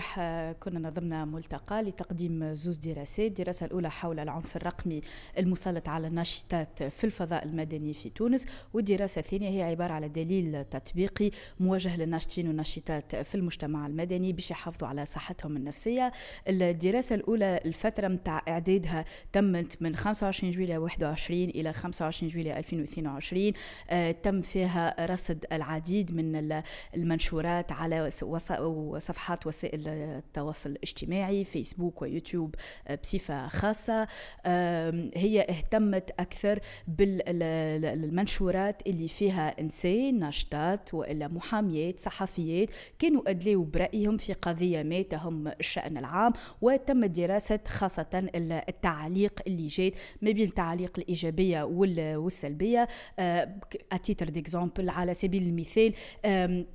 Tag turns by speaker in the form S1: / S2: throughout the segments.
S1: راح كنا نظمنا ملتقى لتقديم زوز دراسات الدراسة الأولى حول العنف الرقمي المسلط على الناشطات في الفضاء المدني في تونس والدراسة الثانية هي عبارة على دليل تطبيقي موجه للناشطين والناشطات في المجتمع المدني باش يحافظوا على صحتهم النفسية الدراسة الأولى الفترة متاع إعدادها تمت من 25 جويلية 21 إلى 25 جويلية 2022 آه، تم فيها رصد العديد من المنشورات على وصفحات وسائل التواصل التواصل الاجتماعي فيسبوك ويوتيوب آه، بصفة خاصة هي اهتمت أكثر بالمنشورات اللي فيها إنسان ناشطات وإلا محاميات صحفيات كانوا أدلوا برأيهم في قضية ما تهم الشأن العام وتم دراسة خاصة التعاليق اللي جات ما بين التعليق الإيجابية والسلبية أتيتر آه، ديكزامبل على سبيل المثال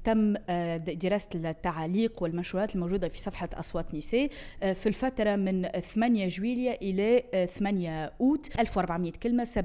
S1: تم آه، دراسة التعاليق والمنشورات الموجودة في صفحة أصوات نساء آه، في الفترة من 8 جويلية إلى 8 آه، أوت 1400 كلمة 70%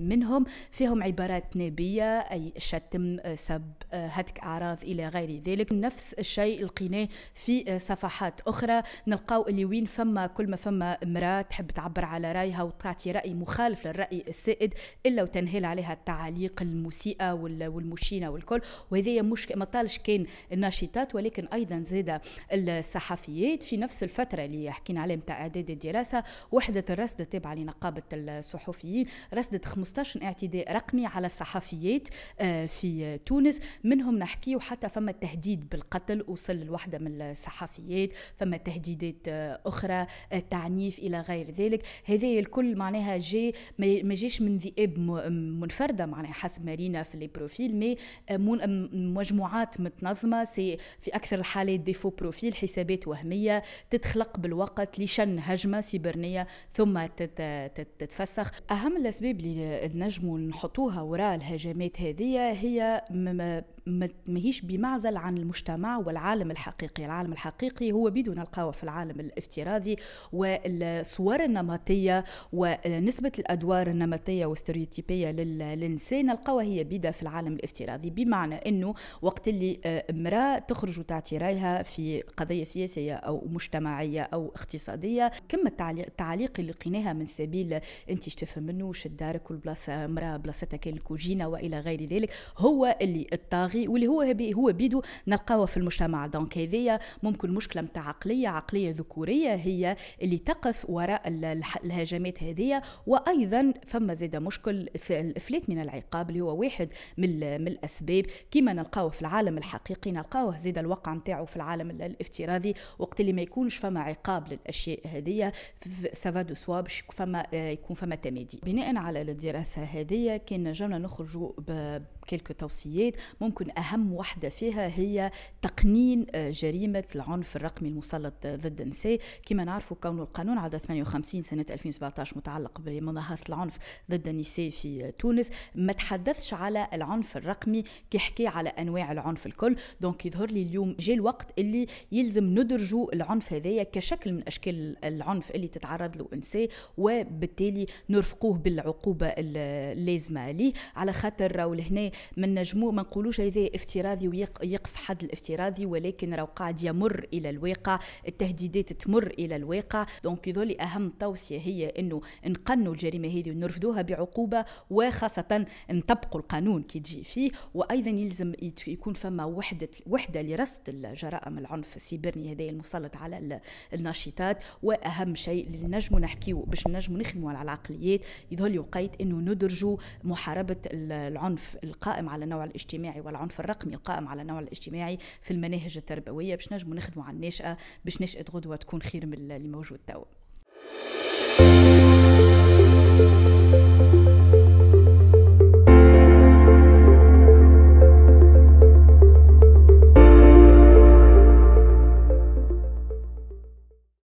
S1: منهم فيهم عبارات نابية أي شتم آه، سب هتك أعراض إلى غير ذلك نفس الشيء القناة في صفحات أخرى نلقاو اللي وين فما كل ما فما امرأة تحب تعبر على رأيها وتعطي رأي مخالف للرأي السائد إلا وتنهال عليها التعاليق المسيئة والمشينة والكل وهذه مش ما طالش كان الناشطات ولكن أيضا زادة الصحافة الصحفيات في نفس الفترة اللي حكينا عليها متاع إعداد الدراسة وحدة الرصد التابعة لنقابة الصحفيين رصدت 15 اعتداء رقمي على الصحفيات آه، في تونس منهم نحكي وحتى فما تهديد بالقتل وصل لوحدة من الصحفيات فما تهديدات آه، أخرى آه، تعنيف إلى غير ذلك هذه الكل معناها جاي ما جاش من ذئاب منفردة معناها حسب مارينا في لي بروفيل مي مجموعات متنظمة سي في أكثر الحالات ديفو بروفيل حسابات وهمية تتخلق بالوقت لشن هجمة سيبرنية ثم تتفسخ أهم الأسباب اللي نجموا نحطوها وراء الهجمات هذه هي ماهيش بمعزل عن المجتمع والعالم الحقيقي العالم الحقيقي هو بيدو نلقاوه في العالم الافتراضي والصور النمطية ونسبة الأدوار النمطية والستريوتيبية للإنسان نلقاوها هي بيدا في العالم الافتراضي بمعنى أنه وقت اللي آه، امرأة تخرج وتعطي رايها في قضية سياسية سياسية أو مجتمعية أو اقتصادية كم التعليق اللي لقيناها من سبيل أنت تفهم منه وش الدارك والبلاصة مرأة بلاصتها كان الكوجينة وإلى غير ذلك هو اللي الطاغي واللي هو هو بيدو نلقاوه في المجتمع دونك هذايا ممكن مشكلة متاع عقلية عقلية ذكورية هي اللي تقف وراء الهجمات هذيا وأيضا فما زاد مشكل الإفلات من العقاب اللي هو واحد من, من الأسباب كما نلقاوه في العالم الحقيقي نلقاوه زاد الواقع متاعه في العالم الافتراضي وقت اللي ما يكونش فما عقاب للاشياء هذيا سافا دو سوا باش فما آه، يكون فما تمادي بناء على الدراسه هذيا كان نجمنا نخرجوا بكلك توصيات ممكن اهم وحده فيها هي تقنين آه، جريمه العنف الرقمي المسلط ضد النساء كما نعرفوا كون القانون عدد 58 سنه 2017 متعلق بمناهضه العنف ضد النساء في تونس ما تحدثش على العنف الرقمي كيحكي على انواع العنف الكل دونك يظهر لي اليوم جاء الوقت اللي يلزم ندرس يدرجوا العنف هذايا كشكل من اشكال العنف اللي تتعرض له انسان وبالتالي نرفقوه بالعقوبه اللازمه ليه على خاطر راهو لهنا ما نجمو ما نقولوش هذا افتراضي ويقف حد الافتراضي ولكن راهو قاعد يمر الى الواقع التهديدات تمر الى الواقع دونك يظل اهم توصيه هي انه نقنوا الجريمه هذه ونرفدوها بعقوبه وخاصه نطبقوا القانون كي تجي فيه وايضا يلزم يكون فما وحده وحده لرصد الجرائم العنف السيبرني هذايا المسلط على الناشطات واهم شيء اللي نجموا نحكيو باش نجموا نخدموا على العقليات يظهر لي وقيت انه ندرجوا محاربه العنف القائم على النوع الاجتماعي والعنف الرقمي القائم على النوع الاجتماعي في المناهج التربويه باش نجموا نخدموا على الناشئه باش نشأة غدوه تكون خير من اللي موجود توا